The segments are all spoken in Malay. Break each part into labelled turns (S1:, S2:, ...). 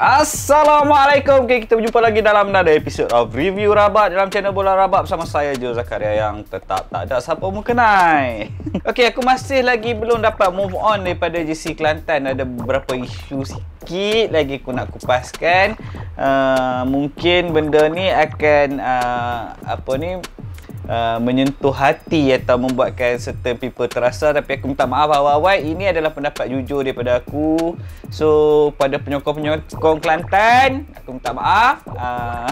S1: Assalamualaikum okay, Kita berjumpa lagi dalam another episode of Review Rabat Dalam channel Bola Rabat Bersama saya Joe Zakaria Yang tetap tak ada siapa muka naik Okay aku masih lagi belum dapat move on Daripada JC Kelantan Ada beberapa isu sikit lagi aku nak kupaskan uh, Mungkin benda ni akan uh, Apa ni Uh, menyentuh hati atau membuatkan certain people terasa tapi aku minta maaf awal-awal ini adalah pendapat jujur daripada aku so pada penyokong-penyokong Kelantan aku minta maaf uh,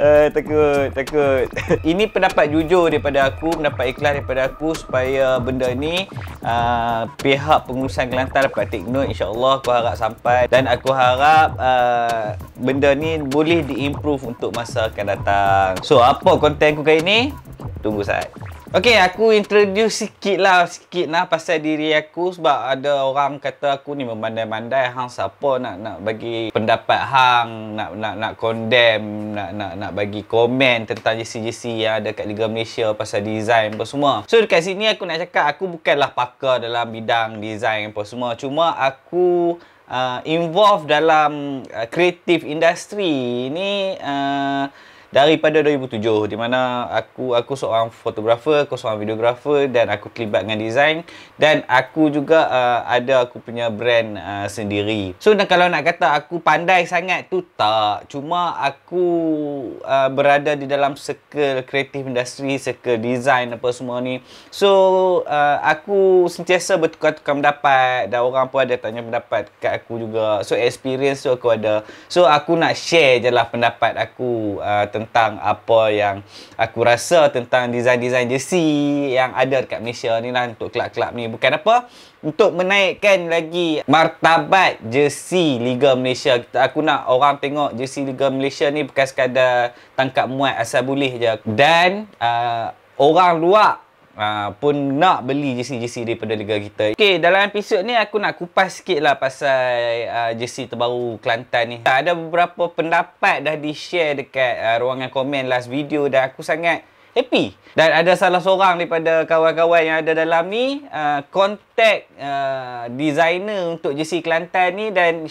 S1: uh, takut takut ini pendapat jujur daripada aku pendapat ikhlas daripada aku supaya benda ni uh, pihak pengurusan Kelantan dapat take note insyaAllah aku harap sampai dan aku harap uh, benda ni boleh diimprove untuk masa akan datang so apa konten aku hari ni Tunggu saat Okay aku introduce sikit lah Sikit lah pasal diri aku Sebab ada orang kata aku ni memandai-mandai Hang siapa nak nak bagi pendapat hang Nak nak nak condemn Nak nak nak bagi komen tentang JCJC Yang ada kat Liga Malaysia Pasal design apa semua So dekat sini aku nak cakap Aku bukanlah pakar dalam bidang design apa semua Cuma aku uh, involve dalam kreatif uh, industri ni uh, daripada 2007 di mana aku aku seorang fotografer, aku seorang videografer dan aku terlibat dengan design dan aku juga uh, ada aku punya brand uh, sendiri. So dan kalau nak kata aku pandai sangat tu tak, cuma aku uh, berada di dalam circle kreatif industri, circle design apa semua ni. So uh, aku sentiasa bertukar-tukar pendapat dan orang pun ada tanya pendapat kat aku juga. So experience tu aku ada. So aku nak share jelah pendapat aku uh, tentang tentang apa yang aku rasa tentang design-design jersey yang ada dekat Malaysia ni lah untuk kelab-kelab ni. Bukan apa, untuk menaikkan lagi martabat jersey Liga Malaysia. Aku nak orang tengok jersey Liga Malaysia ni bukan sekadar tangkap muat asal boleh je. Dan uh, orang luar uh, pun nak beli jersey-jersey daripada liga kita. Okay, dalam episod ni aku nak kupas sikit lah pasal uh, jersey terbaru Kelantan ni. Ah, ada beberapa pendapat dah di-share dekat uh, ruangan komen last video dan aku sangat happy. Dan ada salah seorang daripada kawan-kawan yang ada dalam ni kontak uh, uh, designer untuk jersey Kelantan ni dan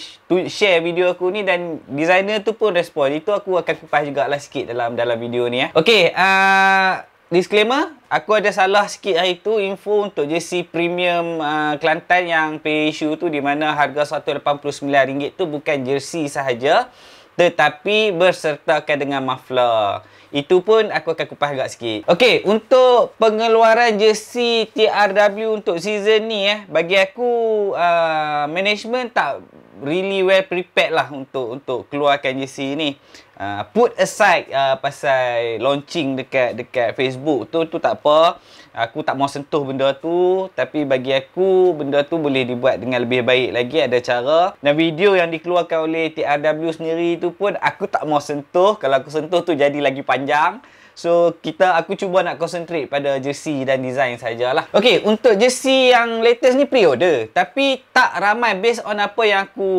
S1: share video aku ni dan designer tu pun respon. Itu aku akan kupas jugalah sikit dalam dalam video ni. Eh. Okay, uh, disclaimer aku ada salah sikit hari tu info untuk JC premium uh, Kelantan yang pay issue tu di mana harga RM189 tu bukan jersey sahaja tetapi bersertakan dengan muffler itu pun aku akan kupas agak sikit Okey, untuk pengeluaran jersey TRW untuk season ni eh bagi aku uh, management tak really well prepared lah untuk untuk keluarkan JC ni. Uh, put aside uh, pasal launching dekat dekat Facebook tu tu tak apa. Aku tak mau sentuh benda tu tapi bagi aku benda tu boleh dibuat dengan lebih baik lagi ada cara. Dan video yang dikeluarkan oleh TRW sendiri tu pun aku tak mau sentuh. Kalau aku sentuh tu jadi lagi panjang. So kita aku cuba nak concentrate pada jersey dan design sajalah. Okey, untuk jersey yang latest ni pre-order tapi tak ramai based on apa yang aku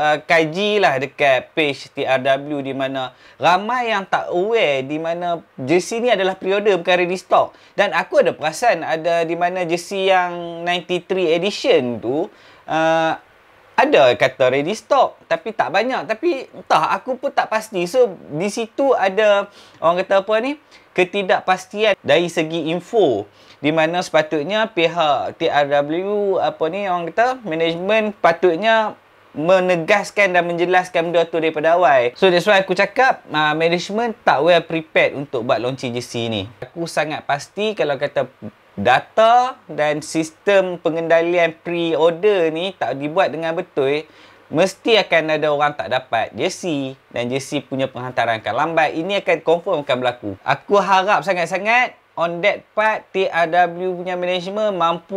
S1: uh, kaji lah dekat page TRW di mana ramai yang tak aware di mana jersey ni adalah pre-order bukan ready stock. Dan aku ada perasan ada di mana jersey yang 93 edition tu uh, ada kata ready stock tapi tak banyak tapi entah aku pun tak pasti so di situ ada orang kata apa ni ketidakpastian dari segi info di mana sepatutnya pihak TRW apa ni orang kata management patutnya menegaskan dan menjelaskan benda tu daripada awal so that's why aku cakap uh, management tak well prepared untuk buat launching GC ni aku sangat pasti kalau kata data dan sistem pengendalian pre-order ni tak dibuat dengan betul mesti akan ada orang tak dapat jersey dan jersey punya penghantaran akan lambat ini akan confirm akan berlaku aku harap sangat-sangat on that part TRW punya management mampu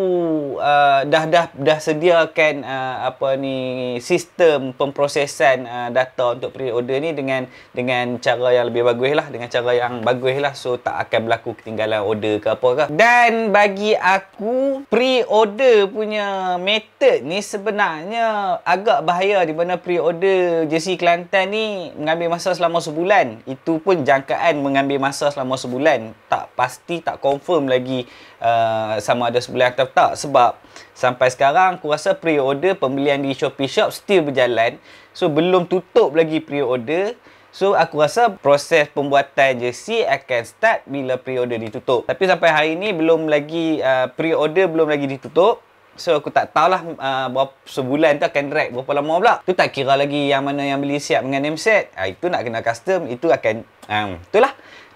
S1: uh, dah dah dah sediakan uh, apa ni sistem pemprosesan uh, data untuk pre-order ni dengan dengan cara yang lebih bagus lah dengan cara yang bagus lah so tak akan berlaku ketinggalan order ke apa ke dan bagi aku pre-order punya method ni sebenarnya agak bahaya di mana pre-order JC Kelantan ni mengambil masa selama sebulan itu pun jangkaan mengambil masa selama sebulan tak pasti pasti tak confirm lagi uh, sama ada sebulan atau tak sebab sampai sekarang aku rasa pre-order pembelian di Shopee Shop still berjalan so belum tutup lagi pre-order So aku rasa proses pembuatan jersey akan start bila pre-order ditutup. Tapi sampai hari ni belum lagi uh, pre-order belum lagi ditutup. So aku tak tahulah uh, berapa sebulan tu akan drag berapa lama pula. Tu tak kira lagi yang mana yang beli siap dengan name set. Uh, ah, itu nak kena custom, itu akan um, itulah.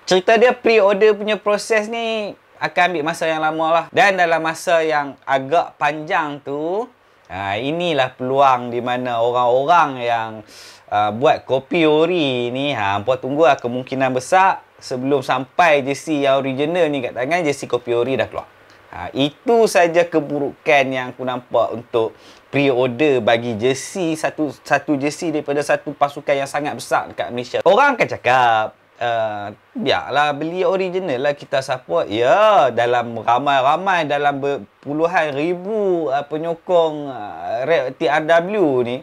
S1: Cerita dia pre-order punya proses ni akan ambil masa yang lama lah. Dan dalam masa yang agak panjang tu, uh, inilah peluang di mana orang-orang yang uh, buat kopi ori ni, ha, hampa tunggu lah kemungkinan besar sebelum sampai JC yang original ni kat tangan, JC kopi ori dah keluar. Ha, itu saja keburukan yang aku nampak untuk pre-order bagi jersey satu satu jersey daripada satu pasukan yang sangat besar dekat Malaysia. Orang akan cakap uh, biarlah beli original lah kita support ya yeah, dalam ramai-ramai dalam puluhan ribu uh, penyokong uh, TRW ni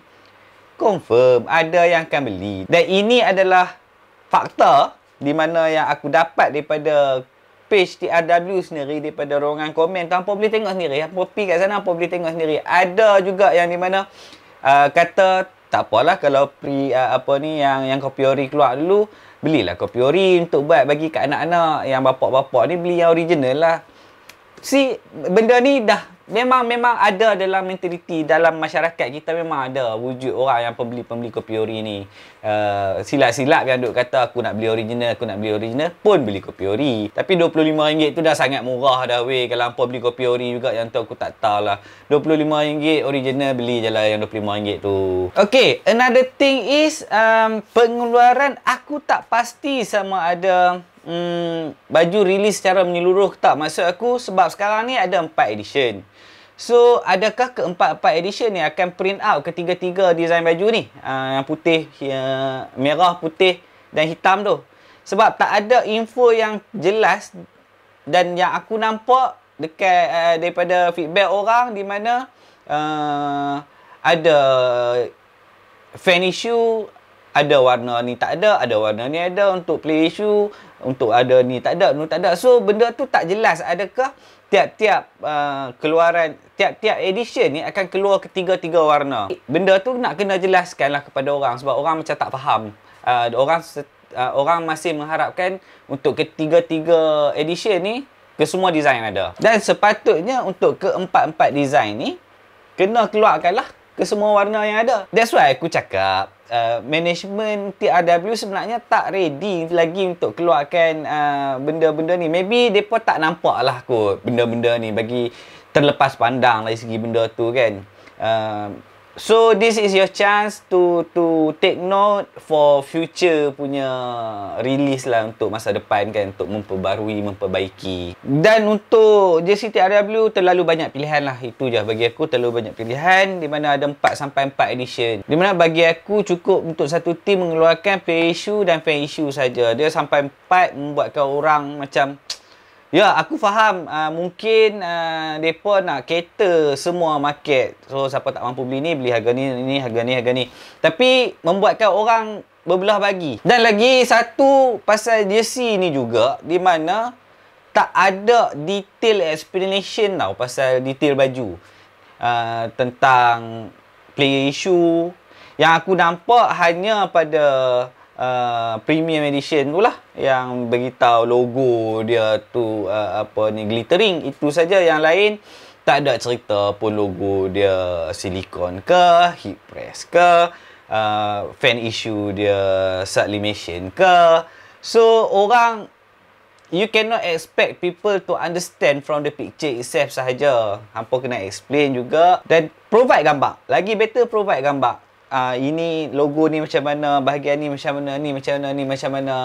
S1: confirm ada yang akan beli dan ini adalah fakta di mana yang aku dapat daripada page TRW sendiri daripada ruangan komen tanpa boleh tengok sendiri apa pergi kat sana apa boleh tengok sendiri ada juga yang di mana uh, kata tak apalah kalau pre uh, apa ni yang yang kopiori keluar dulu belilah kopi ori untuk buat bagi kat anak-anak yang bapak-bapak ni beli yang original lah. Si benda ni dah memang memang ada dalam mentaliti dalam masyarakat kita memang ada wujud orang yang pembeli-pembeli kopi ori ni uh, eh, silap-silap yang duk kata aku nak beli original aku nak beli original pun beli kopi ori tapi RM25 tu dah sangat murah dah weh kalau hampa beli kopi ori juga yang tu aku tak tahu lah RM25 original beli je lah yang RM25 tu Okay another thing is um, pengeluaran aku tak pasti sama ada Hmm, baju rilis secara menyeluruh tak maksud aku sebab sekarang ni ada 4 edition So, adakah keempat-empat edition ni akan print out ketiga-tiga desain baju ni? Ah, yang uh, putih, uh, merah, putih dan hitam tu. Sebab tak ada info yang jelas dan yang aku nampak dekat uh, daripada feedback orang di mana uh, ada fan issue, ada warna ni tak ada, ada warna ni ada untuk play issue, untuk ada ni tak ada, ni tak ada. So, benda tu tak jelas adakah tiap-tiap uh, keluaran, tiap-tiap edition ni akan keluar ketiga-tiga warna. Benda tu nak kena jelaskanlah kepada orang sebab orang macam tak faham. Uh, orang uh, orang masih mengharapkan untuk ketiga-tiga edition ni ke semua design ada. Dan sepatutnya untuk keempat-empat design ni kena keluarkanlah ke semua warna yang ada. That's why aku cakap uh, management TRW sebenarnya tak ready lagi untuk keluarkan uh, benda-benda ni. Maybe mereka tak nampak lah kot benda-benda ni bagi terlepas pandang dari segi benda tu kan. Uh, So this is your chance to to take note for future punya release lah untuk masa depan kan untuk memperbarui, memperbaiki. Dan untuk JCTRW terlalu banyak pilihan lah. Itu je bagi aku terlalu banyak pilihan di mana ada 4 sampai 4 edition. Di mana bagi aku cukup untuk satu team mengeluarkan play issue dan fan issue saja. Dia sampai 4 membuatkan orang macam Ya, aku faham uh, mungkin uh, nak cater semua market. So siapa tak mampu beli ni beli harga ni ni harga ni harga ni. Tapi membuatkan orang berbelah bagi. Dan lagi satu pasal jersey ni juga di mana tak ada detail explanation tau pasal detail baju. Uh, tentang player issue yang aku nampak hanya pada uh, premium edition tu lah yang beritahu logo dia tu uh, apa ni glittering itu saja yang lain tak ada cerita pun logo dia silikon ke heat press ke uh, fan issue dia sublimation ke so orang you cannot expect people to understand from the picture itself sahaja hampa kena explain juga then provide gambar lagi better provide gambar uh, ini logo ni macam mana, bahagian ni macam mana, ni macam mana, ni macam mana.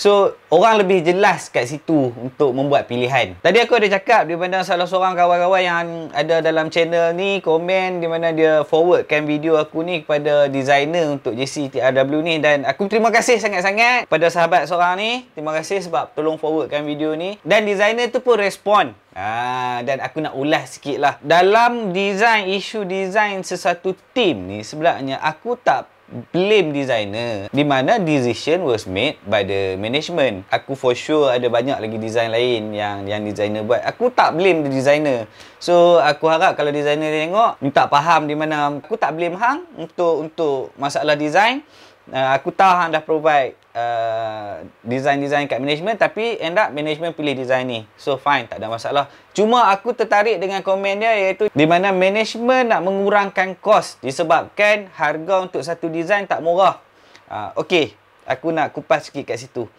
S1: So, orang lebih jelas kat situ untuk membuat pilihan. Tadi aku ada cakap di mana salah seorang kawan-kawan yang ada dalam channel ni komen di mana dia forwardkan video aku ni kepada designer untuk JC TRW ni dan aku terima kasih sangat-sangat pada sahabat seorang ni. Terima kasih sebab tolong forwardkan video ni. Dan designer tu pun respon. Ah, dan aku nak ulas sikit lah. Dalam design, isu design sesuatu team ni sebenarnya aku tak blame designer di mana decision was made by the management aku for sure ada banyak lagi design lain yang yang designer buat aku tak blame the designer so aku harap kalau designer tengok minta faham di mana aku tak blame hang untuk untuk masalah design uh, aku tahu hang dah provide Uh, design-design uh, kat management tapi end up management pilih design ni. So fine, tak ada masalah. Cuma aku tertarik dengan komen dia iaitu di mana management nak mengurangkan kos disebabkan harga untuk satu design tak murah. Uh, ah, okay, aku nak kupas sikit kat situ.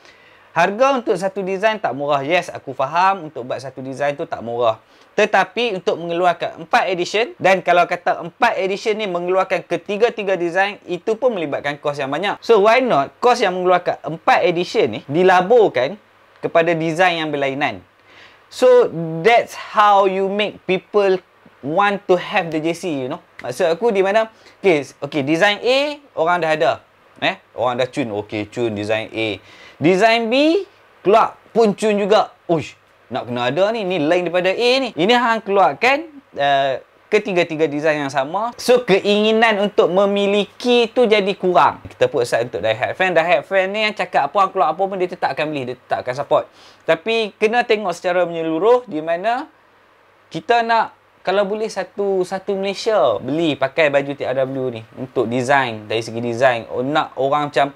S1: Harga untuk satu design tak murah. Yes, aku faham untuk buat satu design tu tak murah. Tetapi untuk mengeluarkan empat edition dan kalau kata empat edition ni mengeluarkan ketiga-tiga design itu pun melibatkan kos yang banyak. So why not kos yang mengeluarkan empat edition ni dilaburkan kepada design yang berlainan. So that's how you make people want to have the JC you know. Maksud aku di mana okay, okay design A orang dah ada. Eh, orang dah cun. Okay, cun design A. Design B keluar puncun juga. Ush, nak kena ada ni. Ni lain daripada A ni. Ini hang keluarkan uh, ketiga-tiga design yang sama. So keinginan untuk memiliki tu jadi kurang. Kita put aside untuk diehard fan. Diehard fan ni yang cakap apa hang keluar apa pun dia tetap akan beli, dia tetap akan support. Tapi kena tengok secara menyeluruh di mana kita nak kalau boleh satu satu Malaysia beli pakai baju TRW ni untuk design dari segi design oh, nak orang macam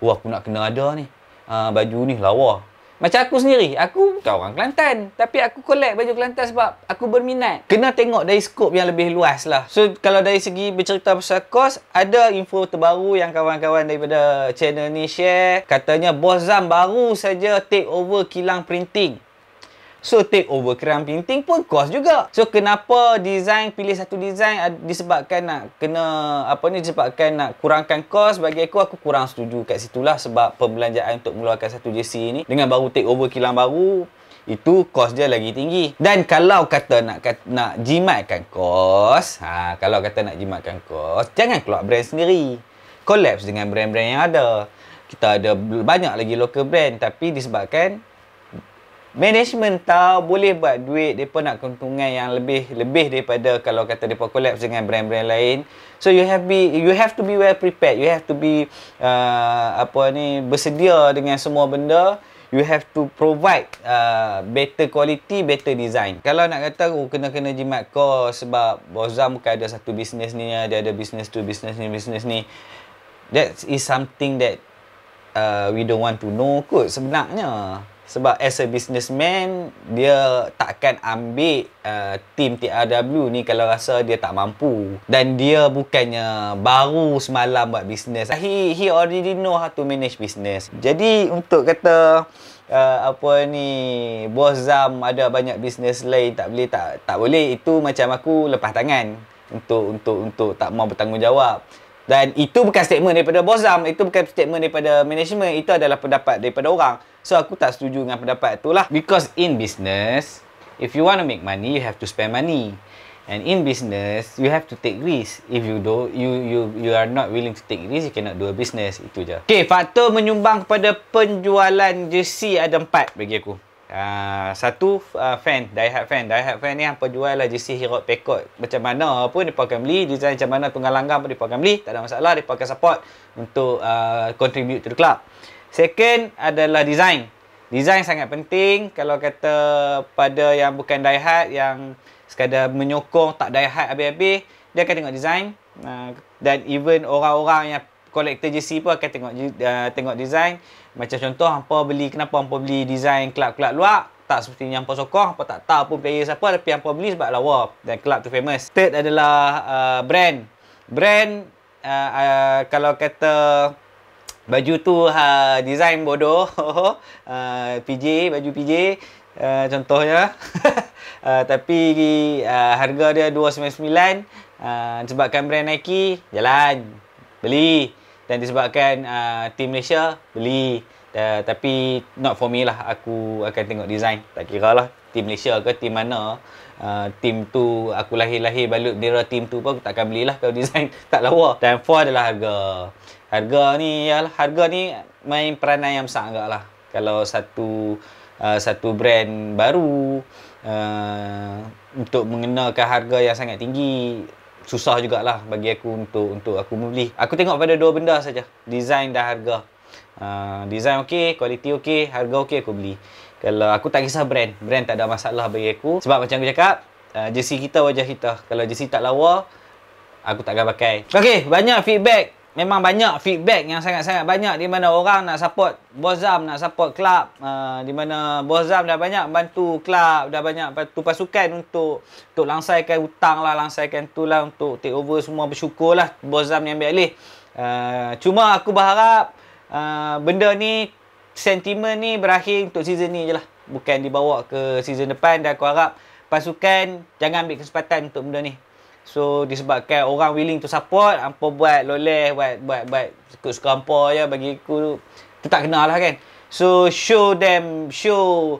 S1: wah aku nak kena ada ni Ah, baju ni lawa. Macam aku sendiri, aku bukan orang Kelantan. Tapi aku collect baju Kelantan sebab aku berminat. Kena tengok dari skop yang lebih luas lah. So, kalau dari segi bercerita pasal kos, ada info terbaru yang kawan-kawan daripada channel ni share. Katanya, Bos Zam baru saja take over kilang printing. So take over crayon painting pun cost juga. So kenapa design pilih satu design disebabkan nak kena apa ni disebabkan nak kurangkan cost bagi aku aku kurang setuju kat situlah sebab perbelanjaan untuk mengeluarkan satu jersey ni dengan baru take over kilang baru itu kos dia lagi tinggi dan kalau kata nak nak jimatkan kos ha kalau kata nak jimatkan kos jangan keluar brand sendiri collapse dengan brand-brand yang ada kita ada banyak lagi local brand tapi disebabkan management tahu boleh buat duit depa nak keuntungan yang lebih lebih daripada kalau kata depa collab dengan brand-brand lain so you have be you have to be well prepared you have to be uh, apa ni bersedia dengan semua benda you have to provide uh, better quality better design kalau nak kata oh, kena kena jimat kos sebab Bozam bukan ada satu bisnes ni dia ada bisnes tu bisnes ni bisnes ni that is something that uh, we don't want to know kot sebenarnya sebab as a businessman dia takkan ambil uh, team TRW ni kalau rasa dia tak mampu dan dia bukannya baru semalam buat bisnes. he, he already know how to manage business jadi untuk kata uh, apa ni bos Zam ada banyak bisnes lain tak boleh tak tak boleh itu macam aku lepas tangan untuk untuk untuk tak mau bertanggungjawab dan itu bukan statement daripada Bozam, itu bukan statement daripada management, itu adalah pendapat daripada orang. So aku tak setuju dengan pendapat itulah. Because in business, if you want to make money, you have to spend money. And in business, you have to take risk. If you do, you you you are not willing to take risk, you cannot do a business. Itu je. Okay, faktor menyumbang kepada penjualan jersey ada empat bagi aku. Ah, satu uh, fan, diehard fan. Diehard fan ni hampa jual lah JC Hero Packard. Macam mana pun dia akan beli, design macam mana tunggal langgam pun dia akan beli, tak ada masalah dia akan support untuk uh, contribute to the club. Second adalah design. Design sangat penting kalau kata pada yang bukan diehard yang sekadar menyokong tak diehard habis-habis, dia akan tengok design. Uh, dan even orang-orang yang kolektor jersey pun akan tengok uh, tengok design macam contoh hangpa beli kenapa hangpa beli design kelab-kelab luar tak sepertinya hangpa sokong hangpa tak tahu pun player siapa tapi hangpa beli sebab lawa dan kelab tu famous. Third adalah uh, brand. Brand uh, uh, kalau kata baju tu uh, design bodoh uh, PJ baju PJ uh, contohnya uh, tapi uh, harga dia 299 uh, sebabkan brand Nike jalan beli dan disebabkan uh, team Malaysia beli uh, tapi not for me lah aku akan tengok design tak kira lah team Malaysia ke team mana Uh, team tu aku lahir-lahir balut dera team tu pun aku takkan belilah kalau design tak lawa dan for adalah harga harga ni ialah harga ni main peranan yang besar agak lah kalau satu uh, satu brand baru uh, untuk mengenakan harga yang sangat tinggi susah jugalah bagi aku untuk untuk aku membeli. Aku tengok pada dua benda saja, design dan harga. Uh, design okey, kualiti okey, harga okey aku beli. Kalau aku tak kisah brand, brand tak ada masalah bagi aku. Sebab macam aku cakap, uh, jersey kita wajah kita. Kalau jersey tak lawa, aku tak akan pakai. Okey, banyak feedback memang banyak feedback yang sangat-sangat banyak di mana orang nak support Bozam, nak support kelab uh, eh, di mana Bozam dah banyak bantu kelab, dah banyak bantu pasukan untuk untuk langsaikan hutang lah, langsaikan tu lah untuk take over semua bersyukur lah Bozam ni ambil alih. Uh, cuma aku berharap uh, benda ni, sentimen ni berakhir untuk season ni je lah. Bukan dibawa ke season depan dan aku harap pasukan jangan ambil kesempatan untuk benda ni. So disebabkan orang willing to support, hampa buat loleh buat buat buat ikut suka hampa ya bagi aku tu tak kenalah kan. So show them show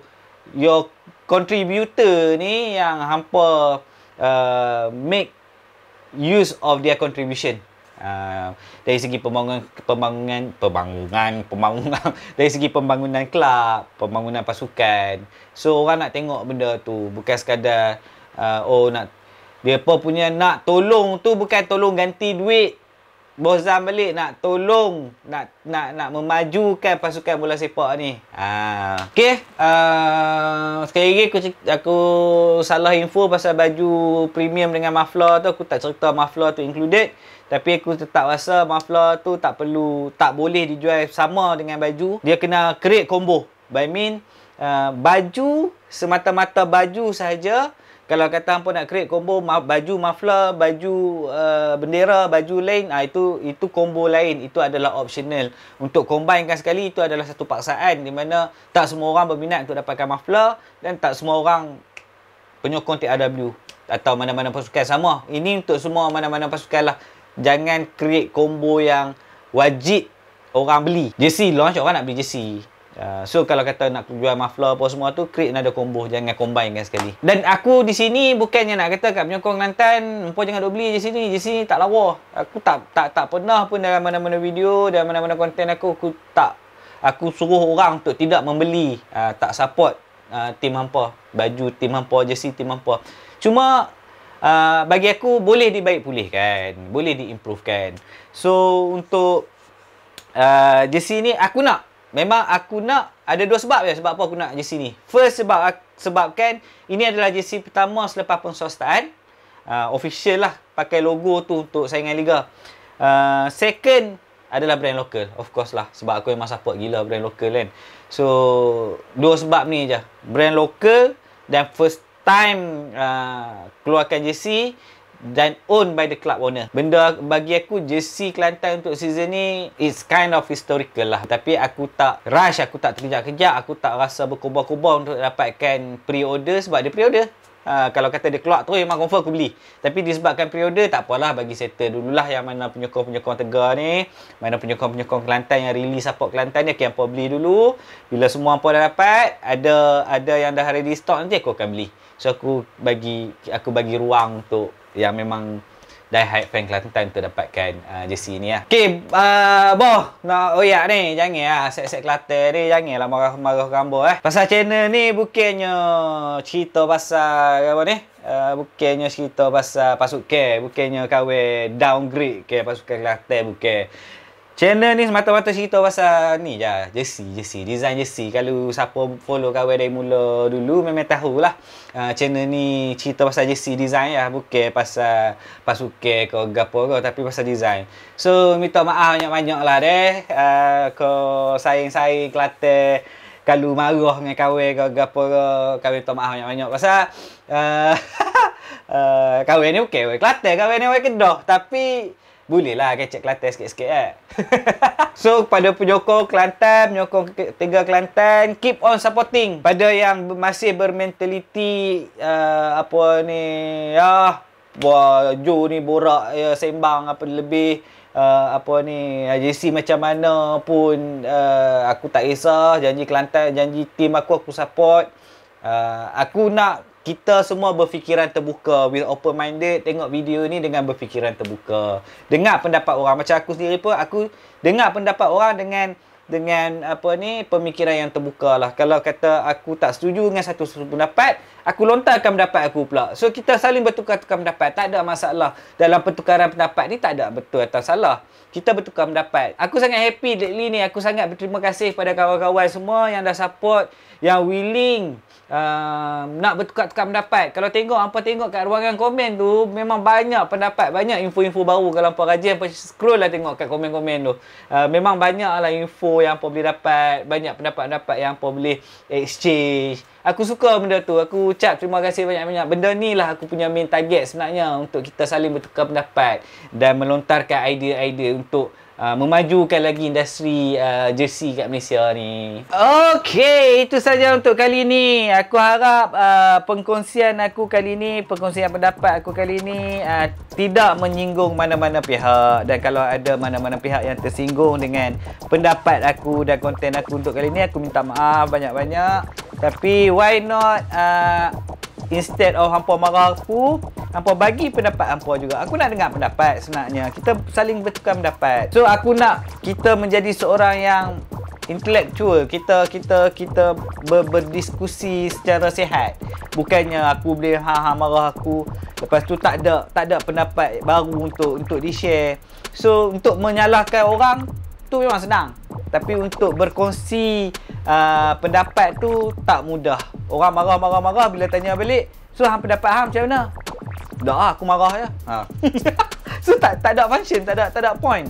S1: your contributor ni yang hampa uh, make use of their contribution. Uh, dari segi pembangunan pembangunan pembangunan pembangunan dari segi pembangunan kelab, pembangunan pasukan. So orang nak tengok benda tu bukan sekadar uh, oh nak mereka punya nak tolong tu bukan tolong ganti duit Bos Zam balik nak tolong nak nak nak memajukan pasukan bola sepak ni. Ha, ah, okey. Uh, sekali lagi aku aku salah info pasal baju premium dengan muffler tu aku tak cerita muffler tu included tapi aku tetap rasa muffler tu tak perlu tak boleh dijual sama dengan baju. Dia kena create combo. By mean uh, baju semata-mata baju saja kalau kata pun nak create combo baju mafla, baju uh, bendera, baju lain, ah itu itu combo lain, itu adalah optional. Untuk combinekan sekali itu adalah satu paksaan di mana tak semua orang berminat untuk dapatkan mafla dan tak semua orang penyokong TRW atau mana-mana pasukan sama. Ini untuk semua mana-mana pasukan lah. Jangan create combo yang wajib orang beli. Jersey launch orang nak beli jersey. Ah, so kalau kata nak jual muffler apa semua tu create nak ada combo jangan combine kan sekali dan aku di sini bukannya nak kata kat penyokong Kelantan mumpah jangan duk beli di sini di sini tak lawa aku tak tak tak pernah pun dalam mana-mana video dan mana-mana konten aku aku tak aku suruh orang untuk tidak membeli uh, tak support uh, tim hampa baju tim hampa jersey tim hampa cuma uh, bagi aku boleh dibaik pulih kan, boleh diimprovekan so untuk uh, jersey ni aku nak Memang aku nak ada dua sebab ya sebab apa aku nak jersey ni. First sebab sebabkan ini adalah jersey pertama selepas pensuasatan uh, ah, official lah pakai logo tu untuk saingan liga. Uh, second adalah brand lokal. Of course lah sebab aku memang support gila brand lokal kan. So dua sebab ni aja Brand lokal dan first time uh, keluarkan jersey dan owned by the club owner. Benda bagi aku jersey Kelantan untuk season ni is kind of historical lah. Tapi aku tak rush, aku tak terkejar-kejar, aku tak rasa berkubah-kubah untuk dapatkan pre-order sebab dia pre-order. Ha, kalau kata dia keluar tu, memang confirm aku beli. Tapi disebabkan pre-order tak apalah bagi settle dululah yang mana penyokong-penyokong tegar ni, mana penyokong-penyokong Kelantan yang really support Kelantan ni okay, aku beli dulu. Bila semua hangpa dah dapat, ada ada yang dah ready stock nanti aku akan beli. So aku bagi aku bagi ruang untuk yang memang die hard fan Kelantan untuk dapatkan uh, jersey ni lah. Ya. Okay, uh, boh, nak no, oyak ni, jangan lah. Ya. Set-set Kelantan ni, jangan lah marah-marah gambar eh. Pasal channel ni bukannya cerita pasal apa ni? Uh, bukannya cerita pasal pasukan, bukannya kawin downgrade ke pasukan Kelantan, bukan. Channel ni semata-mata cerita pasal ni je, Jesse Jesse design Jesse Kalau siapa follow kawan dari mula dulu memang tahulah. Uh, channel ni cerita pasal Jesse design ya, bukan pasal pasuke ke gapo ke tapi pasal design. So minta maaf banyak-banyak lah deh. Uh, ke saing-saing kelate kalau marah dengan kawan ke gapo ke, kami minta maaf banyak-banyak pasal uh, uh, kawan ni okey, kelate kawan ni okey tapi boleh lah kecek kan, Kelantan sikit-sikit eh. so pada penyokong Kelantan penyokong Tegal Kelantan keep on supporting pada yang masih bermentaliti uh, apa ni ya ah, wah Joe ni borak ya, sembang apa lebih Uh, apa ni JC macam mana pun uh, aku tak kisah janji Kelantan janji tim aku aku support uh, aku nak kita semua berfikiran terbuka will open minded tengok video ni dengan berfikiran terbuka dengar pendapat orang macam aku sendiri pun aku dengar pendapat orang dengan dengan apa ni pemikiran yang terbuka lah kalau kata aku tak setuju dengan satu pendapat aku lontarkan pendapat aku pula. So kita saling bertukar-tukar pendapat, tak ada masalah. Dalam pertukaran pendapat ni tak ada betul atau salah. Kita bertukar pendapat. Aku sangat happy lately ni. Aku sangat berterima kasih pada kawan-kawan semua yang dah support, yang willing uh, nak bertukar-tukar pendapat. Kalau tengok apa tengok kat ruangan komen tu memang banyak pendapat, banyak info-info baru kalau apa rajin apa scroll lah tengok kat komen-komen tu. Uh, memang lah info yang apa boleh dapat, banyak pendapat-pendapat yang apa boleh exchange. Aku suka benda tu. Aku ucap terima kasih banyak-banyak. Benda ni lah aku punya main target sebenarnya untuk kita saling bertukar pendapat dan melontarkan idea-idea untuk uh, memajukan lagi industri uh, jersey kat Malaysia ni. Okey, itu saja untuk kali ini. Aku harap uh, pengkongsian aku kali ini, pengkongsian pendapat aku kali ini uh, tidak menyinggung mana-mana pihak dan kalau ada mana-mana pihak yang tersinggung dengan pendapat aku dan konten aku untuk kali ini, aku minta maaf banyak-banyak. Tapi why not uh, Instead of hampa marah aku, hampa bagi pendapat hampa juga. Aku nak dengar pendapat sebenarnya. Kita saling bertukar pendapat. So aku nak kita menjadi seorang yang intellectual. Kita kita kita ber, berdiskusi secara sihat. Bukannya aku boleh ha ha marah aku lepas tu tak ada tak ada pendapat baru untuk untuk di-share. So untuk menyalahkan orang tu memang senang. Tapi untuk berkongsi uh, pendapat tu tak mudah. Orang marah, marah, marah bila tanya balik. So, hang pendapat hang macam mana? Dah lah, aku marah je. Ha. so, tak tak ada function, tak ada tak ada point.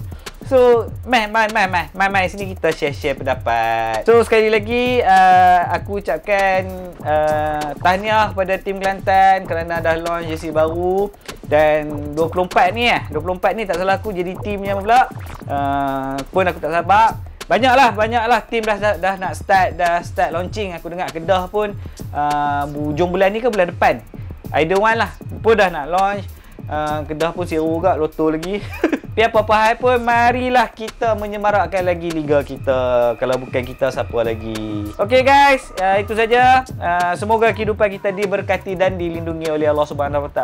S1: So, meh, meh, meh, meh, meh, meh, sini kita share-share pendapat. So, sekali lagi, uh, aku ucapkan uh, tahniah kepada tim Kelantan kerana dah launch jersey baru. Dan 24 ni eh, 24 ni tak salah aku jadi tim yang pula. Uh, pun aku tak sabar banyaklah banyaklah tim dah, dah dah nak start dah start launching aku dengar Kedah pun uh, hujung bulan ni ke bulan depan either one lah pun dah nak launch uh, Kedah pun seru juga lotto lagi Tapi apa-apa hal pun, marilah kita menyemarakkan lagi liga kita. Kalau bukan kita, siapa lagi? Okay guys, uh, itu saja. Uh, semoga kehidupan kita diberkati dan dilindungi oleh Allah Subhanahu SWT.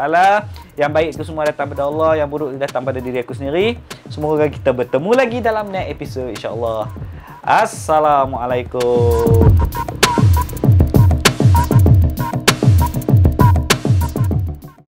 S1: Yang baik itu semua datang pada Allah. Yang buruk datang pada diri aku sendiri. Semoga kita bertemu lagi dalam next episode, insyaAllah. Assalamualaikum.